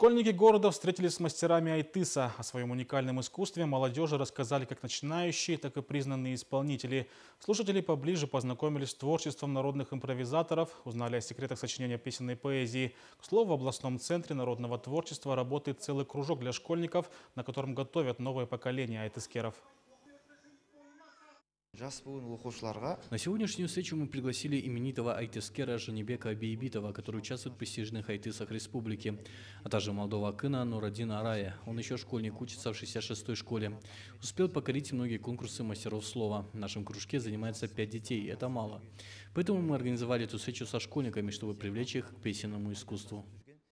Школьники города встретились с мастерами Айтыса. О своем уникальном искусстве молодежи рассказали как начинающие, так и признанные исполнители. Слушатели поближе познакомились с творчеством народных импровизаторов, узнали о секретах сочинения песенной поэзии. К слову, в областном центре народного творчества работает целый кружок для школьников, на котором готовят новое поколение айтыскеров. На сегодняшнюю встречу мы пригласили именитого айтискера Жанибека Бейбитова, который участвует в престижных айтисах республики, а также молодого кына Нурадина Арая. Он еще школьник, учится в 66-й школе. Успел покорить многие конкурсы мастеров слова. В нашем кружке занимается пять детей, это мало. Поэтому мы организовали эту встречу со школьниками, чтобы привлечь их к песенному искусству.